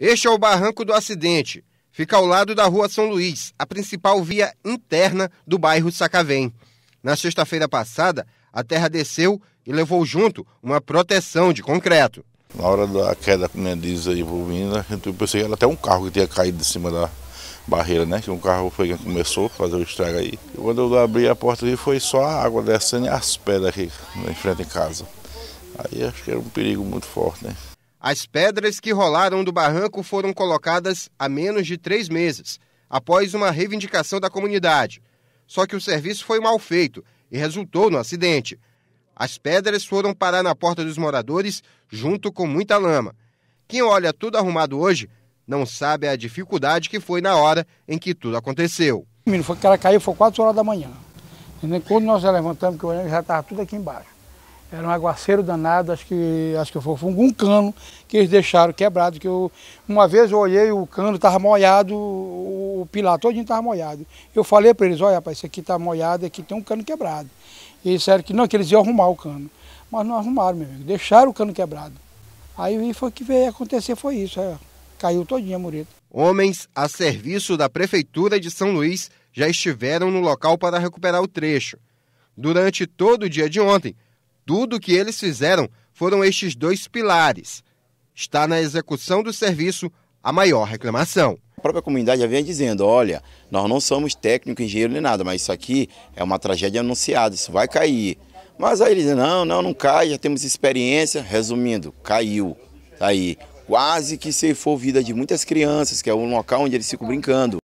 Este é o barranco do acidente. Fica ao lado da Rua São Luís, a principal via interna do bairro Sacavém. Na sexta-feira passada, a terra desceu e levou junto uma proteção de concreto. Na hora da queda, como diz aí, Volvina, eu pensei que era até um carro que tinha caído de cima da barreira, né? Que um carro foi que começou a fazer o estrago aí. E quando eu abri a porta ali, foi só a água descendo e as pedras aqui em frente em casa. Aí acho que era um perigo muito forte, né? As pedras que rolaram do barranco foram colocadas há menos de três meses, após uma reivindicação da comunidade. Só que o serviço foi mal feito e resultou no acidente. As pedras foram parar na porta dos moradores, junto com muita lama. Quem olha tudo arrumado hoje não sabe a dificuldade que foi na hora em que tudo aconteceu. Menino, foi que ela caiu, foi 4 horas da manhã. E quando nós levantamos, que eu já estava tudo aqui embaixo. Era um aguaceiro danado, acho que, acho que foi, foi um cano que eles deixaram quebrado. Que eu, uma vez eu olhei, o cano estava molhado, o pilar todinho estava molhado. Eu falei para eles, olha rapaz, isso aqui está molhado, aqui tem um cano quebrado. E eles disseram que não, que eles iam arrumar o cano. Mas não arrumaram, meu amigo, deixaram o cano quebrado. Aí foi o que veio acontecer, foi isso, é, caiu todinha a mureta. Homens a serviço da Prefeitura de São Luís já estiveram no local para recuperar o trecho. Durante todo o dia de ontem, tudo o que eles fizeram foram estes dois pilares. Está na execução do serviço a maior reclamação. A própria comunidade já vem dizendo, olha, nós não somos técnico, engenheiro nem nada, mas isso aqui é uma tragédia anunciada, isso vai cair. Mas aí eles dizem, não, não, não cai, já temos experiência. Resumindo, caiu. Tá aí. Quase que se for vida de muitas crianças, que é um local onde eles ficam brincando.